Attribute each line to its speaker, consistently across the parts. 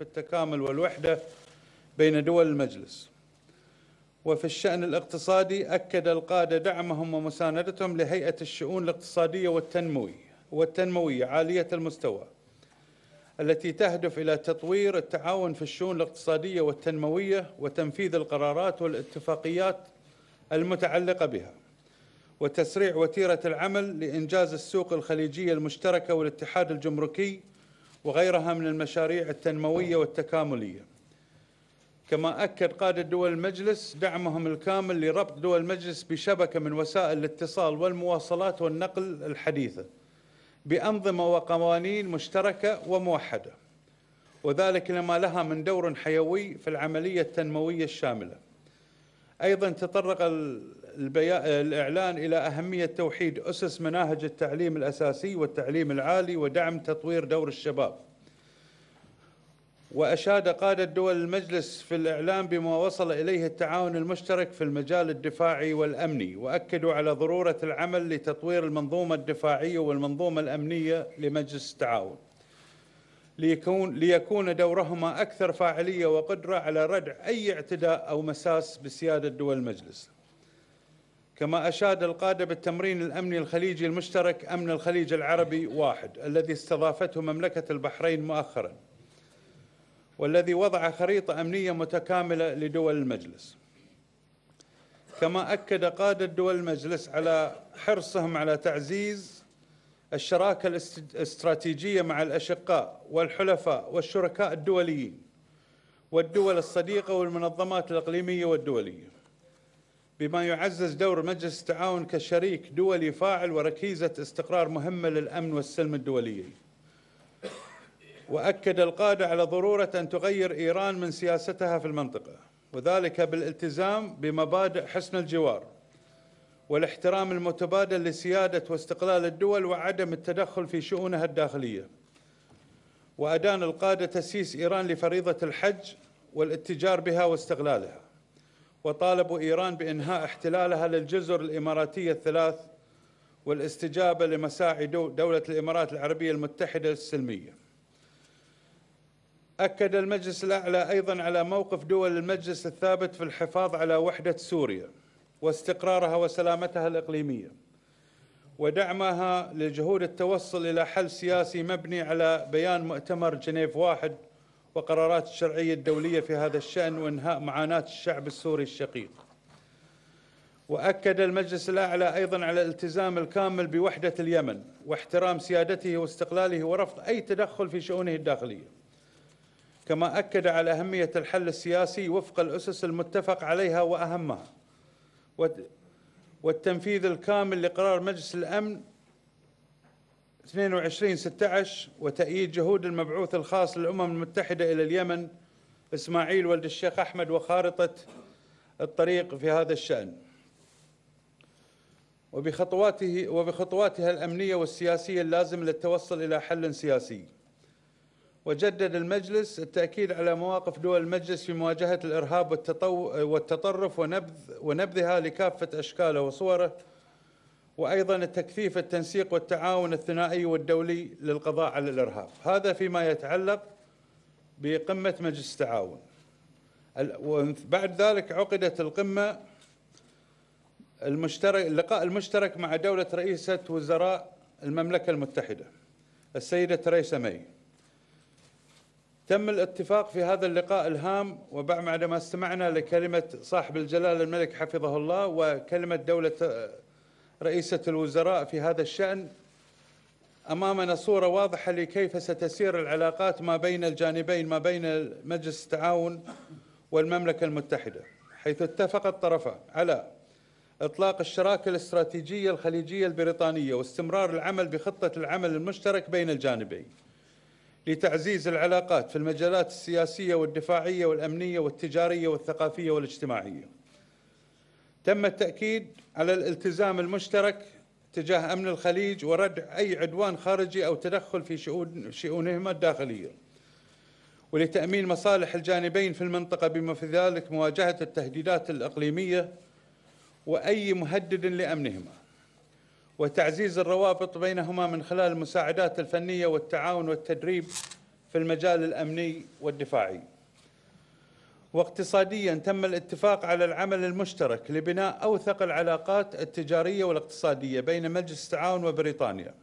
Speaker 1: في التكامل والوحدة بين دول المجلس وفي الشأن الاقتصادي أكد القادة دعمهم ومساندتهم لهيئة الشؤون الاقتصادية والتنموية والتنموية عالية المستوى التي تهدف إلى تطوير التعاون في الشؤون الاقتصادية والتنموية وتنفيذ القرارات والاتفاقيات المتعلقة بها وتسريع وتيرة العمل لإنجاز السوق الخليجية المشتركة والاتحاد الجمركي وغيرها من المشاريع التنموية والتكاملية كما أكد قادة دول المجلس دعمهم الكامل لربط دول المجلس بشبكة من وسائل الاتصال والمواصلات والنقل الحديثة بأنظمة وقوانين مشتركة وموحدة وذلك لما لها من دور حيوي في العملية التنموية الشاملة أيضا تطرق الإعلان إلى أهمية توحيد أسس مناهج التعليم الأساسي والتعليم العالي ودعم تطوير دور الشباب وأشاد قادة دول المجلس في الإعلام بما وصل إليه التعاون المشترك في المجال الدفاعي والأمني وأكدوا على ضرورة العمل لتطوير المنظومة الدفاعية والمنظومة الأمنية لمجلس التعاون ليكون, ليكون دورهما أكثر فاعلية وقدرة على ردع أي اعتداء أو مساس بسيادة دول المجلس كما أشاد القادة بالتمرين الأمني الخليجي المشترك أمن الخليج العربي واحد الذي استضافته مملكة البحرين مؤخرا والذي وضع خريطة أمنية متكاملة لدول المجلس كما أكد قادة دول المجلس على حرصهم على تعزيز الشراكة الاستراتيجية مع الأشقاء والحلفاء والشركاء الدوليين والدول الصديقة والمنظمات الإقليمية والدولية بما يعزز دور مجلس التعاون كشريك دولي فاعل وركيزة استقرار مهمة للأمن والسلم الدوليين وأكد القادة على ضرورة أن تغير إيران من سياستها في المنطقة وذلك بالالتزام بمبادئ حسن الجوار والاحترام المتبادل لسيادة واستقلال الدول وعدم التدخل في شؤونها الداخلية وأدان القادة تسييس إيران لفريضة الحج والاتجار بها واستغلالها وطالبوا إيران بإنهاء احتلالها للجزر الإماراتية الثلاث والاستجابة لمساعي دولة الإمارات العربية المتحدة السلمية أكد المجلس الأعلى أيضا على موقف دول المجلس الثابت في الحفاظ على وحدة سوريا واستقرارها وسلامتها الإقليمية ودعمها لجهود التوصل إلى حل سياسي مبني على بيان مؤتمر جنيف واحد وقرارات الشرعية الدولية في هذا الشأن وإنهاء معاناة الشعب السوري الشقيق وأكد المجلس الأعلى أيضا على الالتزام الكامل بوحدة اليمن واحترام سيادته واستقلاله ورفض أي تدخل في شؤونه الداخلية كما أكد على أهمية الحل السياسي وفق الأسس المتفق عليها وأهمها والتنفيذ الكامل لقرار مجلس الأمن 22 16 وتأييد جهود المبعوث الخاص للأمم المتحدة إلى اليمن إسماعيل ولد الشيخ أحمد وخارطة الطريق في هذا الشأن وبخطواته وبخطواتها الأمنية والسياسية اللازمة للتوصل إلى حل سياسي وجدد المجلس التأكيد على مواقف دول المجلس في مواجهة الإرهاب والتطرف ونبذ ونبذها لكافة أشكاله وصوره وأيضا التكثيف التنسيق والتعاون الثنائي والدولي للقضاء على الإرهاب هذا فيما يتعلق بقمة مجلس التعاون وبعد ذلك عقدت القمة المشترك اللقاء المشترك مع دولة رئيسة وزراء المملكة المتحدة السيدة تريسا مي تم الاتفاق في هذا اللقاء الهام وبعد ما استمعنا لكلمة صاحب الجلالة الملك حفظه الله وكلمة دولة رئيسة الوزراء في هذا الشأن أمامنا صورة واضحة لكيف ستسير العلاقات ما بين الجانبين ما بين مجلس التعاون والمملكة المتحدة حيث اتفق الطرفان على إطلاق الشراكة الاستراتيجية الخليجية البريطانية واستمرار العمل بخطة العمل المشترك بين الجانبين لتعزيز العلاقات في المجالات السياسية والدفاعية والأمنية والتجارية والثقافية والاجتماعية تم التأكيد على الالتزام المشترك تجاه أمن الخليج وردع أي عدوان خارجي أو تدخل في شؤون شؤونهما الداخلية ولتأمين مصالح الجانبين في المنطقة بما في ذلك مواجهة التهديدات الإقليمية وأي مهدد لأمنهما وتعزيز الروابط بينهما من خلال المساعدات الفنية والتعاون والتدريب في المجال الأمني والدفاعي واقتصاديا تم الاتفاق على العمل المشترك لبناء أوثق العلاقات التجارية والاقتصادية بين مجلس التعاون وبريطانيا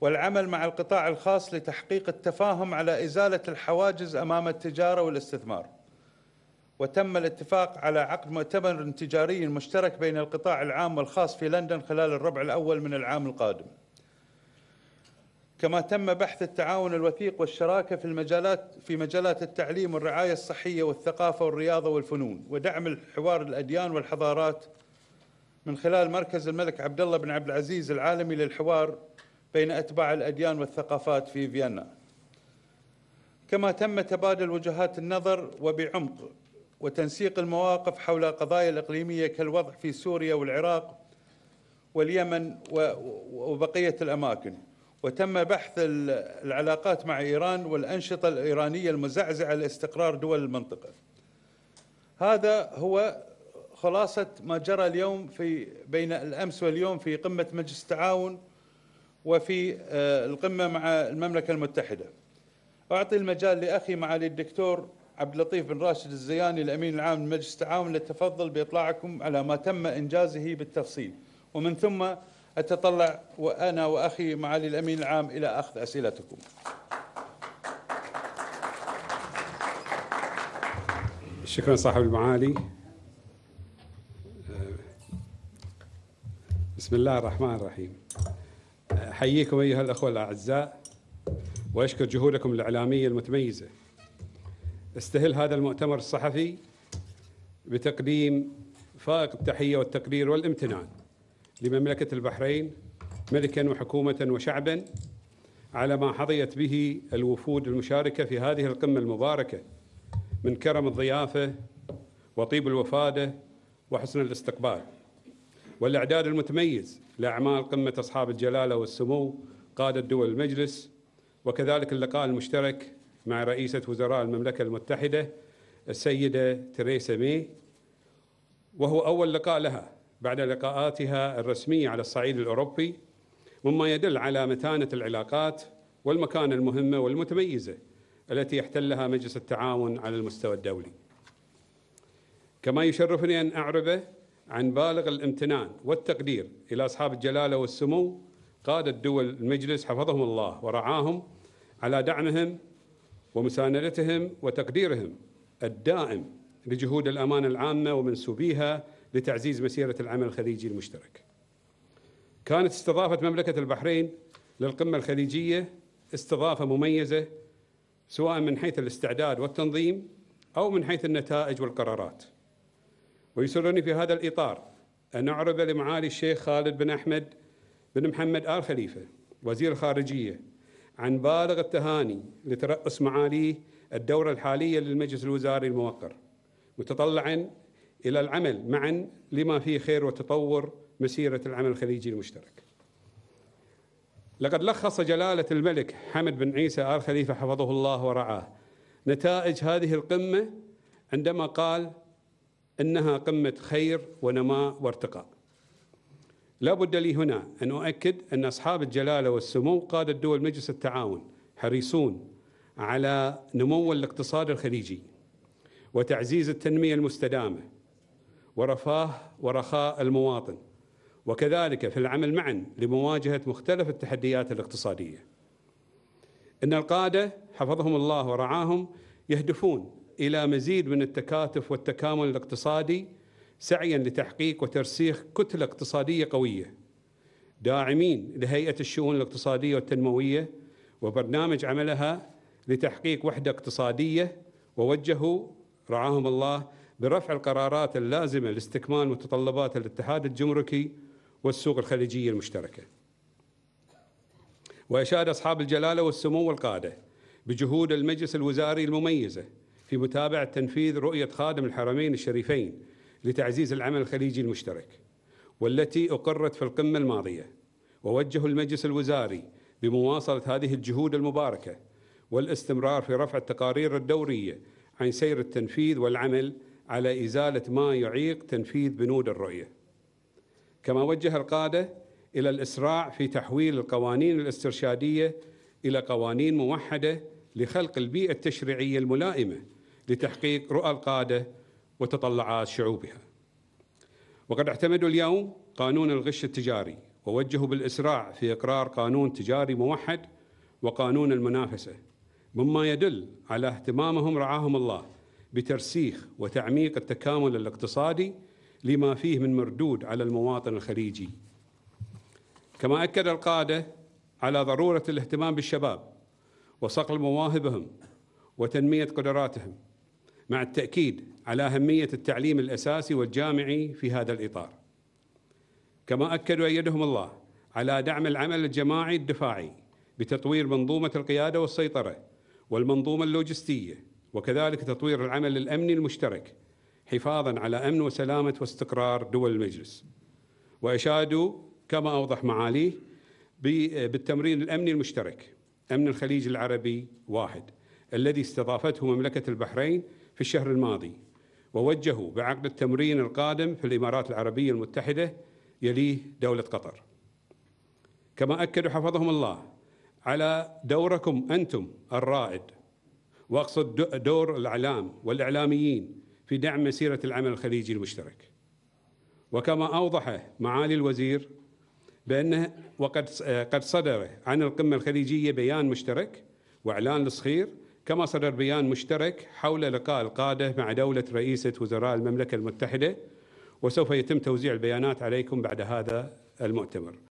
Speaker 1: والعمل مع القطاع الخاص لتحقيق التفاهم على إزالة الحواجز أمام التجارة والاستثمار وتم الاتفاق على عقد مؤتمر تجاري مشترك بين القطاع العام والخاص في لندن خلال الربع الأول من العام القادم كما تم بحث التعاون الوثيق والشراكة في المجالات في مجالات التعليم والرعاية الصحية والثقافة والرياضة والفنون ودعم الحوار الأديان والحضارات من خلال مركز الملك عبد الله بن عبد العزيز العالمي للحوار بين أتباع الأديان والثقافات في فيينا كما تم تبادل وجهات النظر وبعمق وتنسيق المواقف حول قضايا الإقليمية كالوضع في سوريا والعراق واليمن وبقية الأماكن وتم بحث العلاقات مع إيران والأنشطة الإيرانية المزعزعة لاستقرار دول المنطقة هذا هو خلاصة ما جرى اليوم في بين الأمس واليوم في قمة مجلس التعاون وفي آه، القمة مع المملكة المتحدة أعطي المجال لأخي معالي الدكتور عبد اللطيف بن راشد الزياني الأمين العام لمجلس التعاون للتفضل بإطلاعكم على ما تم إنجازه بالتفصيل ومن ثم أتطلع وأنا وأخي معالي الأمين العام إلى أخذ أسئلتكم
Speaker 2: شكرا صاحب المعالي بسم الله الرحمن الرحيم أحييكم أيها الأخوة الأعزاء وأشكر جهودكم الإعلامية المتميزة استهل هذا المؤتمر الصحفي بتقديم فائق التحية والتقدير والامتنان لمملكة البحرين ملكا وحكومة وشعبا على ما حظيت به الوفود المشاركة في هذه القمة المباركة من كرم الضيافة وطيب الوفادة وحسن الاستقبال والإعداد المتميز لأعمال قمة أصحاب الجلالة والسمو قادة دول المجلس وكذلك اللقاء المشترك مع رئيسة وزراء المملكة المتحدة السيدة تريسا مي وهو أول لقاء لها بعد لقاءاتها الرسمية على الصعيد الأوروبي مما يدل على متانة العلاقات والمكانة المهمة والمتميزة التي يحتلها مجلس التعاون على المستوى الدولي كما يشرفني أن أعرب عن بالغ الامتنان والتقدير إلى أصحاب الجلالة والسمو قادة دول المجلس حفظهم الله ورعاهم على دعمهم ومساندتهم وتقديرهم الدائم لجهود الأمانة العامة ومنسوبيها لتعزيز مسيرة العمل الخليجي المشترك كانت استضافة مملكة البحرين للقمة الخليجية استضافة مميزة سواء من حيث الاستعداد والتنظيم أو من حيث النتائج والقرارات ويسرني في هذا الإطار أن أعرب لمعالي الشيخ خالد بن أحمد بن محمد آل خليفة وزير الخارجية عن بالغ التهاني لترأس معاليه الدورة الحالية للمجلس الوزاري الموقر متطلعا إلى العمل معا لما فيه خير وتطور مسيرة العمل الخليجي المشترك لقد لخص جلالة الملك حمد بن عيسى آل خليفة حفظه الله ورعاه نتائج هذه القمة عندما قال إنها قمة خير ونماء وارتقاء لا بد لي هنا أن أؤكد أن أصحاب الجلالة والسمو قادة دول مجلس التعاون حريصون على نمو الاقتصاد الخليجي وتعزيز التنمية المستدامة ورفاه ورخاء المواطن وكذلك في العمل معا لمواجهة مختلف التحديات الاقتصادية إن القادة حفظهم الله ورعاهم يهدفون إلى مزيد من التكاتف والتكامل الاقتصادي سعيا لتحقيق وترسيخ كتلة اقتصادية قوية داعمين لهيئة الشؤون الاقتصادية والتنموية وبرنامج عملها لتحقيق وحدة اقتصادية ووجهوا رعاهم الله برفع القرارات اللازمة لاستكمال متطلبات الاتحاد الجمركي والسوق الخليجية المشتركة وأشاد أصحاب الجلالة والسمو والقادة بجهود المجلس الوزاري المميزة في متابعة تنفيذ رؤية خادم الحرمين الشريفين لتعزيز العمل الخليجي المشترك والتي أقرت في القمة الماضية ووجه المجلس الوزاري بمواصلة هذه الجهود المباركة والاستمرار في رفع التقارير الدورية عن سير التنفيذ والعمل على إزالة ما يعيق تنفيذ بنود الرؤية كما وجه القادة إلى الإسراع في تحويل القوانين الاسترشادية إلى قوانين موحدة لخلق البيئة التشريعية الملائمة لتحقيق رؤى القادة وتطلعات شعوبها وقد اعتمدوا اليوم قانون الغش التجاري ووجهوا بالإسراع في إقرار قانون تجاري موحد وقانون المنافسة مما يدل على اهتمامهم رعاهم الله بترسيخ وتعميق التكامل الاقتصادي لما فيه من مردود على المواطن الخليجي. كما أكد القادة على ضرورة الاهتمام بالشباب وصقل مواهبهم وتنمية قدراتهم مع التأكيد على أهمية التعليم الأساسي والجامعي في هذا الإطار. كما أكدوا أيدهم الله على دعم العمل الجماعي الدفاعي بتطوير منظومة القيادة والسيطرة والمنظومة اللوجستية وكذلك تطوير العمل الامني المشترك حفاظا على امن وسلامه واستقرار دول المجلس. واشادوا كما اوضح معاليه بالتمرين الامني المشترك امن الخليج العربي واحد الذي استضافته مملكه البحرين في الشهر الماضي ووجهوا بعقد التمرين القادم في الامارات العربيه المتحده يليه دوله قطر. كما اكدوا حفظهم الله على دوركم انتم الرائد واقصد دور الاعلام والاعلاميين في دعم مسيره العمل الخليجي المشترك. وكما اوضح معالي الوزير بانه وقد آه، قد صدر عن القمه الخليجيه بيان مشترك واعلان للصخير كما صدر بيان مشترك حول لقاء القاده مع دوله رئيسه وزراء المملكه المتحده وسوف يتم توزيع البيانات عليكم بعد هذا المؤتمر.